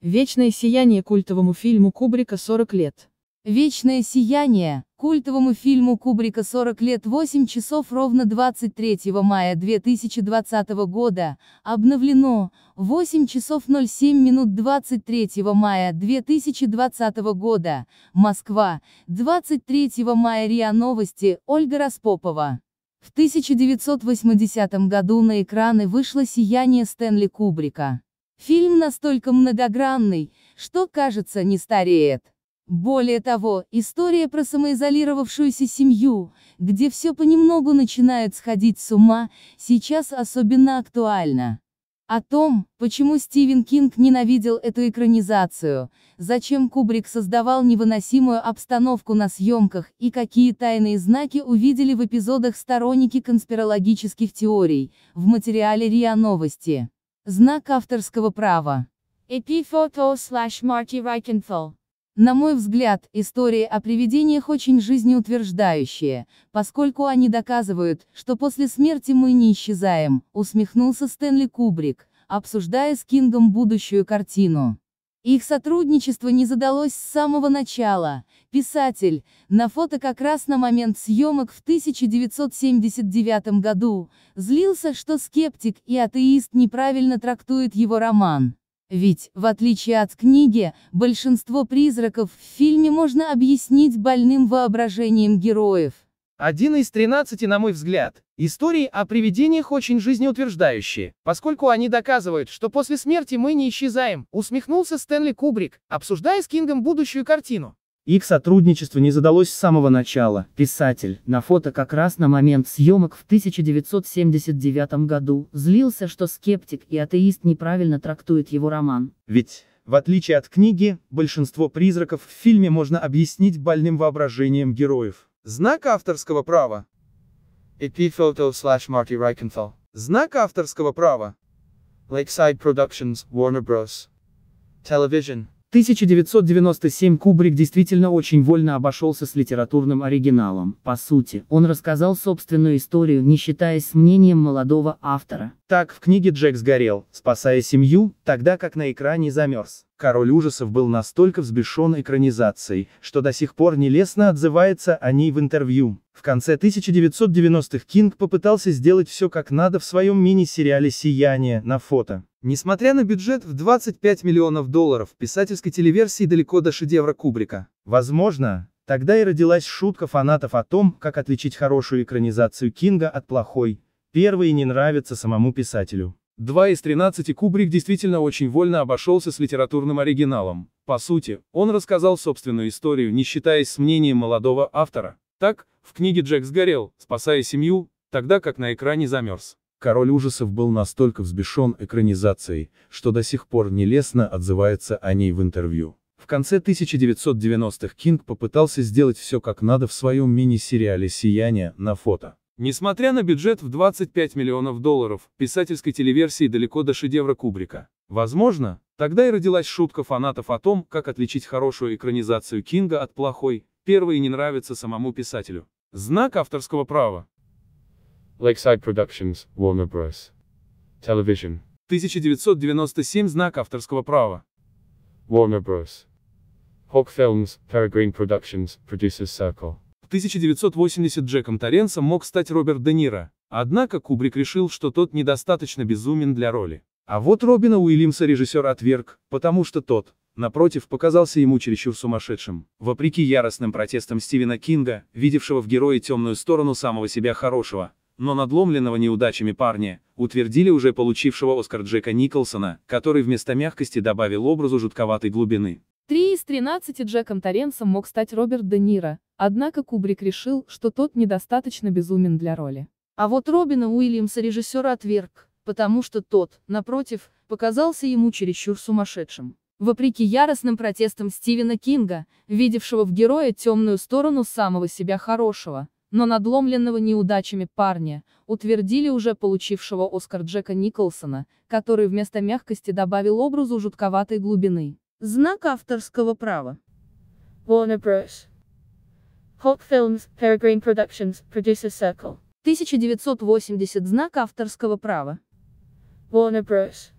Вечное сияние культовому фильму Кубрика 40 лет. Вечное сияние культовому фильму Кубрика 40 лет 8 часов ровно 23 мая 2020 года, обновлено, 8 часов 07 минут 23 мая 2020 года, Москва, 23 мая РИА Новости, Ольга Распопова. В 1980 году на экраны вышло «Сияние» Стэнли Кубрика. Фильм настолько многогранный, что, кажется, не стареет. Более того, история про самоизолировавшуюся семью, где все понемногу начинает сходить с ума, сейчас особенно актуальна. О том, почему Стивен Кинг ненавидел эту экранизацию, зачем Кубрик создавал невыносимую обстановку на съемках и какие тайные знаки увидели в эпизодах сторонники конспирологических теорий, в материале РИА Новости. Знак авторского права. Эпифото слэш Марти Райкенфелл. На мой взгляд, истории о привидениях очень жизнеутверждающие, поскольку они доказывают, что после смерти мы не исчезаем, усмехнулся Стэнли Кубрик, обсуждая с Кингом будущую картину. Их сотрудничество не задалось с самого начала. Писатель, на фото как раз на момент съемок в 1979 году, злился, что скептик и атеист неправильно трактуют его роман. Ведь, в отличие от книги, большинство призраков в фильме можно объяснить больным воображением героев. Один из 13, на мой взгляд, истории о привидениях очень жизнеутверждающие, поскольку они доказывают, что после смерти мы не исчезаем, усмехнулся Стэнли Кубрик, обсуждая с Кингом будущую картину. Их сотрудничество не задалось с самого начала. Писатель, на фото как раз на момент съемок в 1979 году, злился, что скептик и атеист неправильно трактует его роман. Ведь, в отличие от книги, большинство призраков в фильме можно объяснить больным воображением героев. Знак авторского права. Epiphoto slash Marty Reichenthal. Знак авторского права. Lakeside Productions, Warner Bros. Television. 1997 Кубрик действительно очень вольно обошелся с литературным оригиналом. По сути, он рассказал собственную историю, не считаясь мнением молодого автора. Так в книге Джек сгорел, спасая семью, тогда как на экране замерз. Король ужасов был настолько взбешен экранизацией, что до сих пор нелестно отзывается о ней в интервью. В конце 1990-х Кинг попытался сделать все как надо в своем мини-сериале «Сияние» на фото. Несмотря на бюджет в 25 миллионов долларов, писательской телеверсии далеко до шедевра Кубрика. Возможно, тогда и родилась шутка фанатов о том, как отличить хорошую экранизацию Кинга от плохой. Первые не нравятся самому писателю. 2 из 13 Кубрик действительно очень вольно обошелся с литературным оригиналом. По сути, он рассказал собственную историю, не считаясь с мнением молодого автора. Так, в книге Джек сгорел, спасая семью, тогда как на экране замерз. Король ужасов был настолько взбешен экранизацией, что до сих пор нелестно отзывается о ней в интервью. В конце 1990-х Кинг попытался сделать все как надо в своем мини-сериале «Сияние» на фото. Несмотря на бюджет в 25 миллионов долларов, писательской телеверсии далеко до шедевра Кубрика. Возможно, тогда и родилась шутка фанатов о том, как отличить хорошую экранизацию Кинга от плохой, первые не нравятся самому писателю. Знак авторского права. Lakeside Productions, Warner Bros. Television. 1997 знак авторского права. Warner Bros. Hawk Films, Peregrine Productions, Producers Circle. 1980 Джеком Торренсом мог стать Роберт Де Ниро, однако Кубрик решил, что тот недостаточно безумен для роли. А вот Робина Уильямса режиссер отверг, потому что тот, напротив, показался ему чересчур сумасшедшим. Вопреки яростным протестам Стивена Кинга, видевшего в герое темную сторону самого себя хорошего, но надломленного неудачами парня, утвердили уже получившего Оскар Джека Николсона, который вместо мягкости добавил образу жутковатой глубины. Три из 13 Джеком Торренсом мог стать Роберт Де Ниро, однако Кубрик решил, что тот недостаточно безумен для роли. А вот Робина Уильямса режиссер отверг, потому что тот, напротив, показался ему чересчур сумасшедшим. Вопреки яростным протестам Стивена Кинга, видевшего в герое темную сторону самого себя хорошего, но надломленного неудачами парня, утвердили уже получившего Оскар Джека Николсона, который вместо мягкости добавил образу жутковатой глубины. Знак авторского права. Warner Bros. Hawk Films, Peregrine Productions, Producer Circle. 1980 знак авторского права. Warner Bros.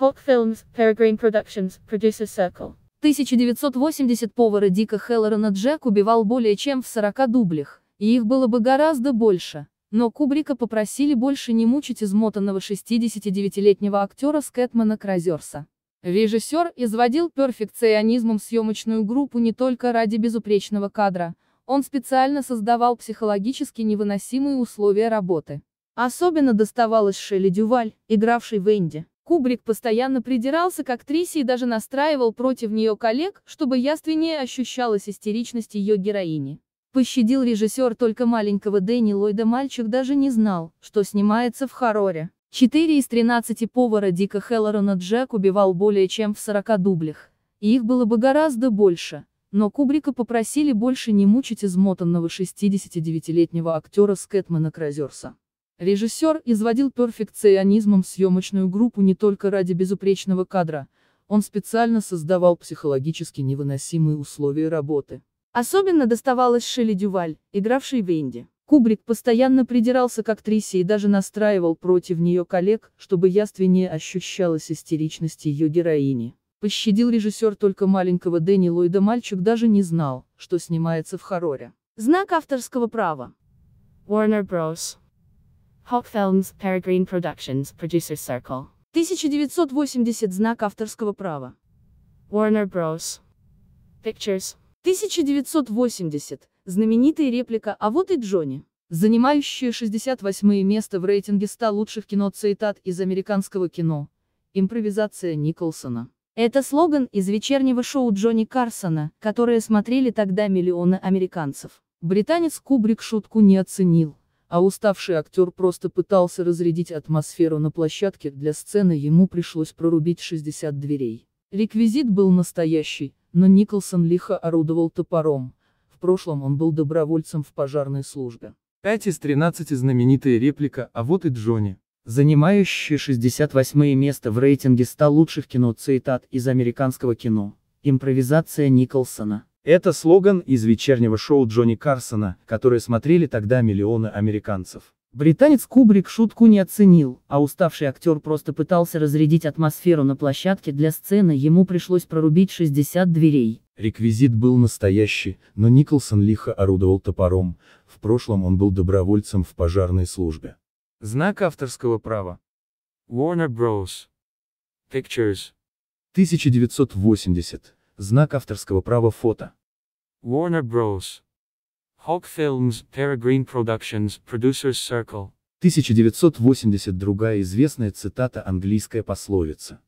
Hawk Films, Peregrine Productions, Producer Circle. 1980 повара Дика Хеллорена Джек убивал более чем в 40 дублях, и их было бы гораздо больше, но Кубрика попросили больше не мучить измотанного 69-летнего актера Скэтмана Кразерса. Режиссер изводил перфекционизмом съемочную группу не только ради безупречного кадра, он специально создавал психологически невыносимые условия работы. Особенно доставалось Шелли Дюваль, игравшей Венди. Кубрик постоянно придирался к актрисе и даже настраивал против нее коллег, чтобы яственнее ощущалась истеричность ее героини. Пощадил режиссер только маленького Дэнни Ллойда мальчик даже не знал, что снимается в хорроре. 4 из 13 повара Дика Хеллорона Джек убивал более чем в 40 дублях. И их было бы гораздо больше. Но Кубрика попросили больше не мучить измотанного 69-летнего актера Скэтмена Кразерса. Режиссер изводил перфекционизмом съемочную группу не только ради безупречного кадра, он специально создавал психологически невыносимые условия работы. Особенно доставалось Шелли Дюваль, игравшей Венди. Кубрик постоянно придирался к актрисе и даже настраивал против нее коллег, чтобы яственнее ощущалась истеричность ее героини. Пощадил режиссер только маленького Дэнни Ллойда, мальчик даже не знал, что снимается в хорроре. Знак авторского права. Warner Bros. Hawk Films, Peregrine Productions, Producer Circle. 1980 знак авторского права. Warner Bros. Pictures. 1980 знаменитая реплика «А вот и Джонни», занимающая 68 место в рейтинге 100 лучших кино цитат из американского кино, импровизация Николсона. Это слоган из вечернего шоу Джонни Карсона, которое смотрели тогда миллионы американцев. Британец Кубрик шутку не оценил, а уставший актер просто пытался разрядить атмосферу на площадке, для сцены ему пришлось прорубить 60 дверей. Реквизит был настоящий, но Николсон лихо орудовал топором, прошлом он был добровольцем в пожарной службе. 5 из 13 знаменитая реплика «А вот и Джонни». Занимающий 68 место в рейтинге 100 лучших кино цитат из американского кино. Импровизация Николсона. Это слоган из вечернего шоу Джонни Карсона, которое смотрели тогда миллионы американцев. Британец Кубрик шутку не оценил, а уставший актер просто пытался разрядить атмосферу на площадке для сцены, ему пришлось прорубить 60 дверей. Реквизит был настоящий, но Николсон лихо орудовал топором, в прошлом он был добровольцем в пожарной службе. Знак авторского права. Warner Bros. Pictures. 1980. Знак авторского права фото. Warner Bros. Hawk Films, Peregrine Productions, Producers Circle. 1980. Другая известная цитата английская пословица.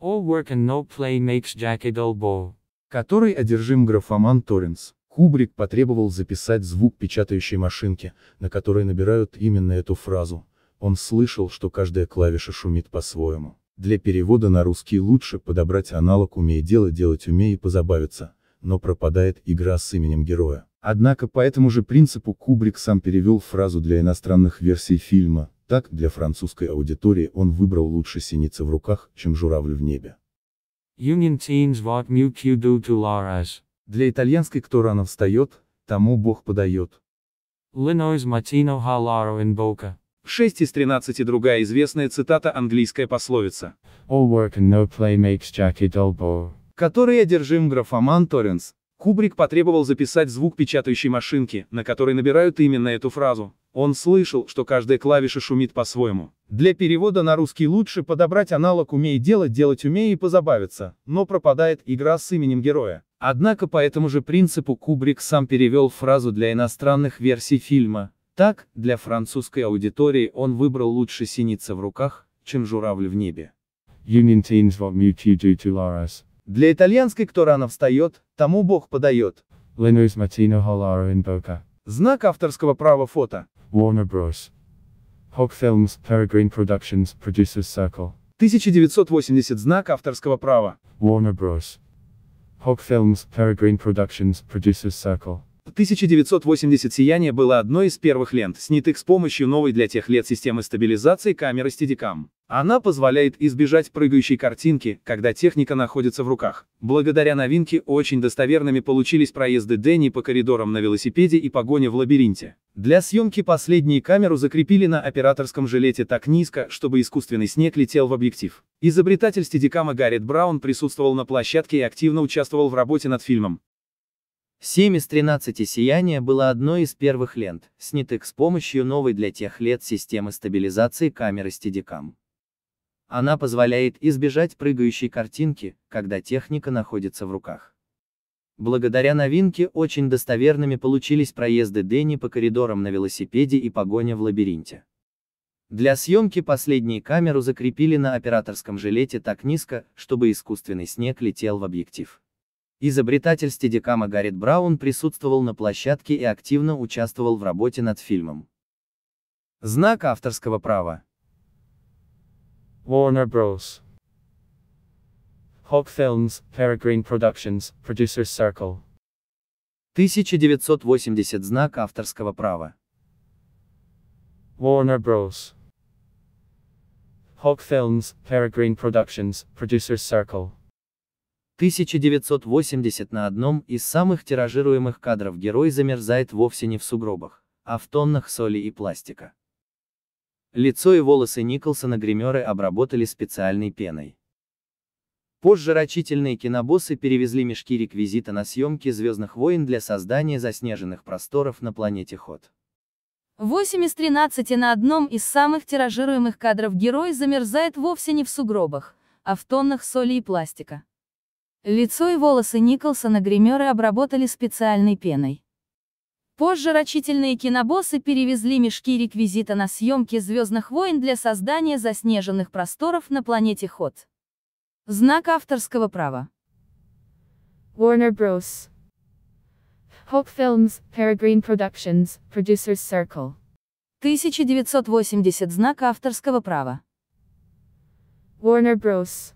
All work and no play makes Jack a dull boy которой одержим графоман Торренс. Кубрик потребовал записать звук печатающей машинки, на которой набирают именно эту фразу. Он слышал, что каждая клавиша шумит по-своему. Для перевода на русский лучше подобрать аналог «умей дело делать умей» и позабавиться, но пропадает игра с именем героя. Однако по этому же принципу Кубрик сам перевел фразу для иностранных версий фильма, так, для французской аудитории он выбрал лучше синицы в руках, чем журавль в небе. Union what mu q do to laras. Для итальянской кто рано встает, тому Бог подает. Linois matino halaro in boca. 6 из 13 другая известная цитата английская пословица. All work and no play makes Jackie Dolbo. Который одержим графоман Торренс. Кубрик потребовал записать звук печатающей машинки, на которой набирают именно эту фразу. Он слышал, что каждая клавиша шумит по-своему. Для перевода на русский лучше подобрать аналог «умей делать, делать умей» и «позабавиться», но пропадает игра с именем героя. Однако по этому же принципу Кубрик сам перевел фразу для иностранных версий фильма. Так, для французской аудитории он выбрал лучше синица в руках, чем журавль в небе. Для итальянской «кто рано встает, тому Бог подает». Знак авторского права фото. Warner Bros. Hawk Films, Peregrine Productions, Producers Circle. 1980 знак авторского права. Warner Bros. Hawk Films, Peregrine Productions, Producers Circle. 1980 «Сияние» было одной из первых лент, снятых с помощью новой для тех лет системы стабилизации камеры Steadicam. Она позволяет избежать прыгающей картинки, когда техника находится в руках. Благодаря новинке очень достоверными получились проезды Дэнни по коридорам на велосипеде и погоня в лабиринте. Для съемки последней камеру закрепили на операторском жилете так низко, чтобы искусственный снег летел в объектив. Изобретатель стедикама Гаррет Браун присутствовал на площадке и активно участвовал в работе над фильмом. 7 из 13 сияния было одной из первых лент, снятых с помощью новой для тех лет системы стабилизации камеры Steadicam. Она позволяет избежать прыгающей картинки, когда техника находится в руках. Благодаря новинке очень достоверными получились проезды Дэнни по коридорам на велосипеде и погоня в лабиринте. Для съемки последней камеру закрепили на операторском жилете так низко, чтобы искусственный снег летел в объектив. Изобретатель стедикама Гаррит Браун присутствовал на площадке и активно участвовал в работе над фильмом. Знак авторского права. Warner Bros. Hawk Films, Peregrine Productions, Producers Circle. 1980 знак авторского права. Warner Bros. Hawk Films, Peregrine Productions, Producers Circle. 1980 на одном из самых тиражируемых кадров герой замерзает вовсе не в сугробах, а в тоннах соли и пластика. Лицо и волосы Николсона гримеры обработали специальной пеной. Позже рачительные кинобоссы перевезли мешки реквизита на съемки «Звездных войн» для создания заснеженных просторов на планете Ход. 8 из 13 на одном из самых тиражируемых кадров герой замерзает вовсе не в сугробах, а в тоннах соли и пластика. Лицо и волосы Николсона гримеры обработали специальной пеной. Позже рачительные кинобоссы перевезли мешки реквизита на съемки «Звездных войн» для создания заснеженных просторов на планете Ход. Знак авторского права. Warner Bros. Hope Films, Peregrine Productions, Producers Circle. 1980 знак авторского права. Warner Bros.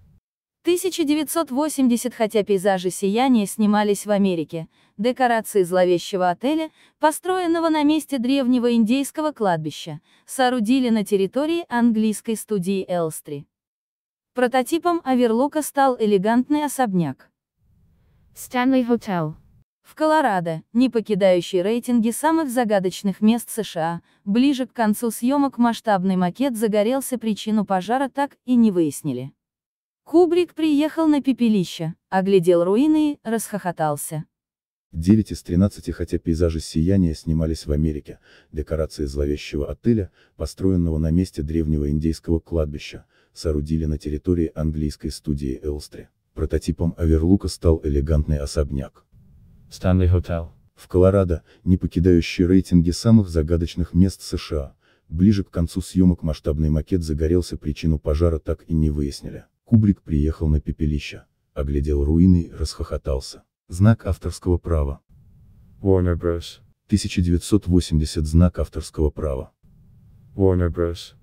1980 Хотя пейзажи сияния снимались в Америке, декорации зловещего отеля, построенного на месте древнего индейского кладбища, соорудили на территории английской студии Элстри. Прототипом Аверлока стал элегантный особняк. Stanley Hotel. В Колорадо, не покидающий рейтинги самых загадочных мест США, ближе к концу съемок масштабный макет загорелся причину пожара так и не выяснили. Кубрик приехал на пепелище, оглядел руины и расхохотался. 9 из 13, хотя пейзажи сияния снимались в Америке, декорации зловещего отеля, построенного на месте древнего индейского кладбища, соорудили на территории английской студии Элстри. Прототипом Аверлука стал элегантный особняк. Stanley Hotel. В Колорадо, не покидающий рейтинги самых загадочных мест США, ближе к концу съемок масштабный макет загорелся причину пожара так и не выяснили. Кубрик приехал на пепелище, оглядел руины и расхохотался. Знак авторского права. Warner Bros. 1980 знак авторского права. Warner Bros.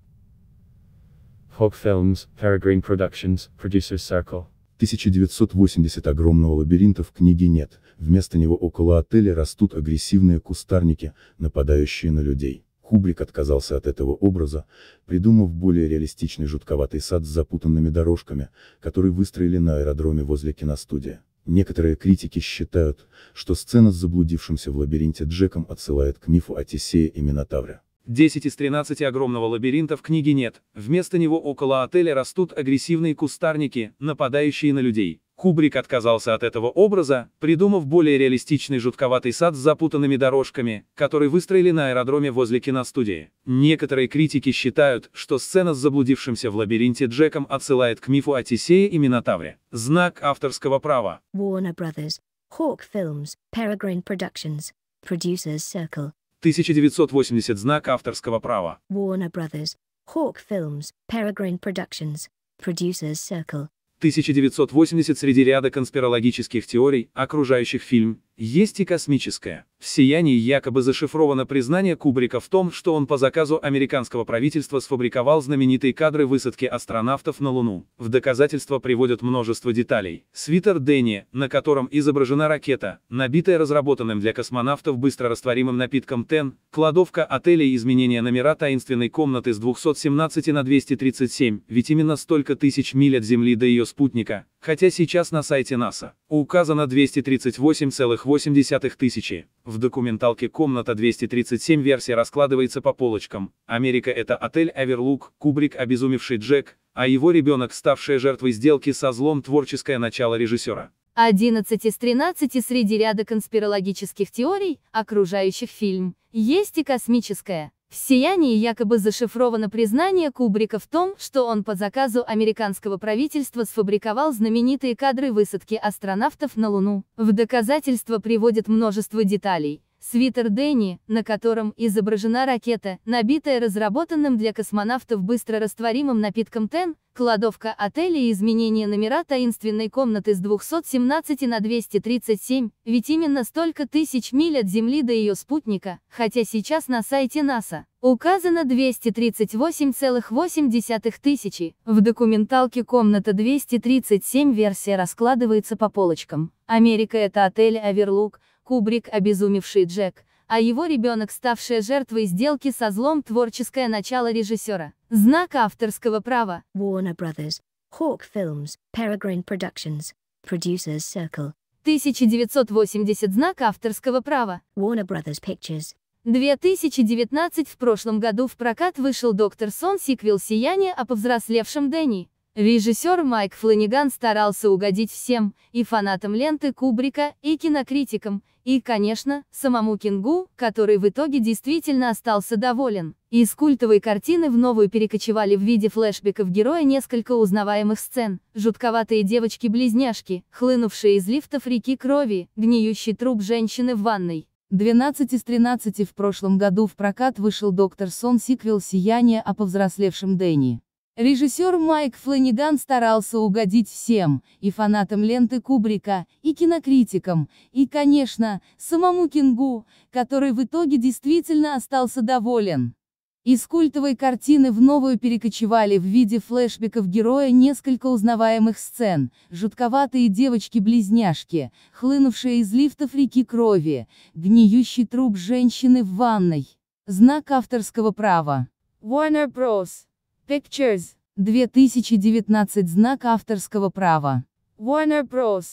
Hawk Films, Peregrine Productions, Producer Circle. 1980 огромного лабиринта в книге нет, вместо него около отеля растут агрессивные кустарники, нападающие на людей. Кубрик отказался от этого образа, придумав более реалистичный жутковатый сад с запутанными дорожками, который выстроили на аэродроме возле киностудии. Некоторые критики считают, что сцена с заблудившимся в лабиринте Джеком отсылает к мифу о Тесее и Минотавре. 10 из 13 огромного лабиринта в книге нет, вместо него около отеля растут агрессивные кустарники, нападающие на людей. Кубрик отказался от этого образа, придумав более реалистичный жутковатый сад с запутанными дорожками, который выстроили на аэродроме возле киностудии. Некоторые критики считают, что сцена с заблудившимся в лабиринте Джеком отсылает к мифу о Тесее и Минотавре. Знак авторского права. Warner Brothers, Hawk Films, Peregrine Productions, Producers Circle. 1980 знак авторского права. Warner Brothers, Hawk Films, Peregrine Productions, Producers Circle. 1980 среди ряда конспирологических теорий, окружающих фильм есть и космическое. В «Сиянии» якобы зашифровано признание Кубрика в том, что он по заказу американского правительства сфабриковал знаменитые кадры высадки астронавтов на Луну. В доказательство приводят множество деталей. Свитер Дэнни, на котором изображена ракета, набитая разработанным для космонавтов быстро растворимым напитком ТЕН, кладовка отеля и изменение номера таинственной комнаты с 217 на 237, ведь именно столько тысяч миль от Земли до ее спутника, хотя сейчас на сайте НАСА. Указано 238,8 тысячи. В документалке «Комната 237» версия раскладывается по полочкам. Америка — это отель «Аверлук», Кубрик — обезумевший Джек, а его ребенок, ставшая жертвой сделки со злом творческое начало режиссера. 11 из 13 среди ряда конспирологических теорий, окружающих фильм, есть и космическая. В «Сиянии» якобы зашифровано признание Кубрика в том, что он по заказу американского правительства сфабриковал знаменитые кадры высадки астронавтов на Луну. В доказательство приводит множество деталей, Свитер Дэнни, на котором изображена ракета, набитая разработанным для космонавтов быстро растворимым напитком ТЕН, кладовка отеля и изменение номера таинственной комнаты с 217 на 237, ведь именно столько тысяч миль от Земли до ее спутника, хотя сейчас на сайте НАСА указано 238,8 тысячи, в документалке комната 237 версия раскладывается по полочкам. Америка это отель «Аверлук», Кубрик «Обезумевший Джек», а его ребенок, ставшая жертвой сделки со злом творческое начало режиссера. Знак авторского права. Warner Brothers, Hawk Films, Peregrine Productions, Producers Circle. 1980 знак авторского права. Warner Brothers Pictures. 2019 в прошлом году в прокат вышел «Доктор Сон» сиквел «Сияние» о повзрослевшем Дэнни. Режиссер Майк Фланиган старался угодить всем, и фанатам ленты Кубрика, и кинокритикам, и, конечно, самому Кингу, который в итоге действительно остался доволен. Из культовой картины в новую перекочевали в виде флешбеков героя несколько узнаваемых сцен. Жутковатые девочки-близняшки, хлынувшие из лифтов реки крови, гниющий труп женщины в ванной. 12 из 13 в прошлом году в прокат вышел «Доктор Сон» сиквел «Сияние» о повзрослевшем Дэнни. Режиссер Майк Фланиган старался угодить всем, и фанатам ленты Кубрика, и кинокритикам, и, конечно, самому Кингу, который в итоге действительно остался доволен. Из культовой картины в новую перекочевали в виде флешбеков героя несколько узнаваемых сцен, жутковатые девочки-близняшки, хлынувшие из лифтов реки крови, гниющий труп женщины в ванной. Знак авторского права. Warner Bros. Pictures. 2019 знак авторского права. Warner Bros.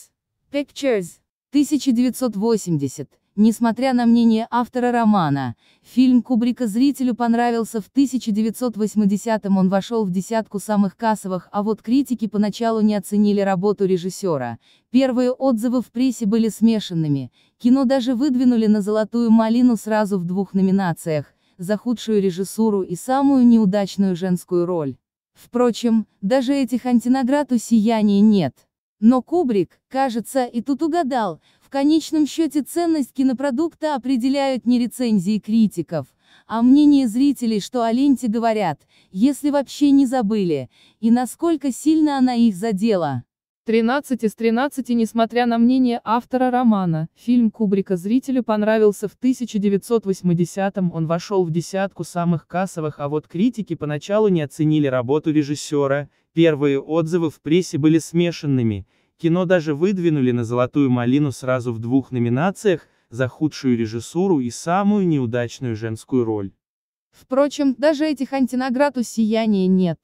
Pictures. 1980. Несмотря на мнение автора романа, фильм Кубрика зрителю понравился в 1980-м он вошел в десятку самых кассовых, а вот критики поначалу не оценили работу режиссера. Первые отзывы в прессе были смешанными, кино даже выдвинули на «Золотую малину» сразу в двух номинациях, за худшую режиссуру и самую неудачную женскую роль. Впрочем, даже этих антинаград у «Сияния» нет. Но Кубрик, кажется, и тут угадал, в конечном счете ценность кинопродукта определяют не рецензии критиков, а мнение зрителей, что о ленте говорят, если вообще не забыли, и насколько сильно она их задела. 13 из 13 Несмотря на мнение автора романа, фильм Кубрика зрителю понравился в 1980-м, он вошел в десятку самых кассовых, а вот критики поначалу не оценили работу режиссера, первые отзывы в прессе были смешанными, кино даже выдвинули на «Золотую малину» сразу в двух номинациях, за худшую режиссуру и самую неудачную женскую роль. Впрочем, даже этих антинаград у «Сияния» нет.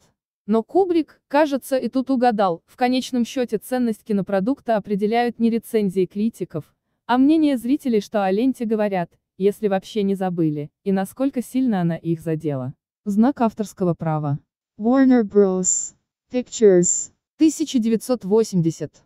Но Кубрик, кажется, и тут угадал, в конечном счете ценность кинопродукта определяют не рецензии критиков, а мнение зрителей, что о ленте говорят, если вообще не забыли, и насколько сильно она их задела. Знак авторского права. Warner Bros. Pictures. 1980.